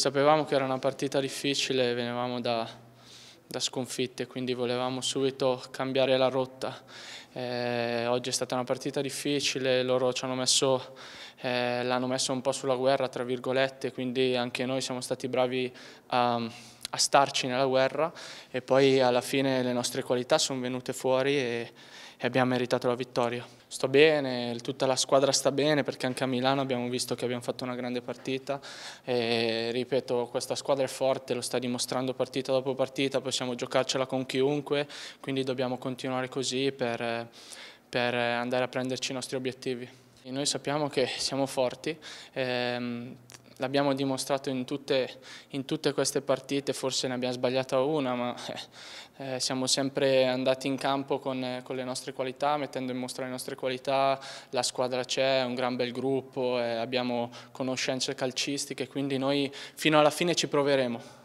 Sapevamo che era una partita difficile, venivamo da, da sconfitte, quindi volevamo subito cambiare la rotta. Eh, oggi è stata una partita difficile, loro ci hanno messo, eh, l'hanno messo un po' sulla guerra, tra virgolette, quindi anche noi siamo stati bravi a a starci nella guerra e poi alla fine le nostre qualità sono venute fuori e, e abbiamo meritato la vittoria. Sto bene, tutta la squadra sta bene perché anche a Milano abbiamo visto che abbiamo fatto una grande partita e ripeto questa squadra è forte, lo sta dimostrando partita dopo partita, possiamo giocarcela con chiunque, quindi dobbiamo continuare così per, per andare a prenderci i nostri obiettivi. E noi sappiamo che siamo forti, ehm, l'abbiamo dimostrato in tutte, in tutte, queste partite, forse ne abbiamo sbagliata una, ma eh, eh siamo sempre andati in campo con, eh, con, le nostre qualità, mettendo in mostra le nostre qualità, la squadra c'è, è un gran bel gruppo, eh, abbiamo conoscenze calcistiche, quindi noi fino alla fine ci proveremo.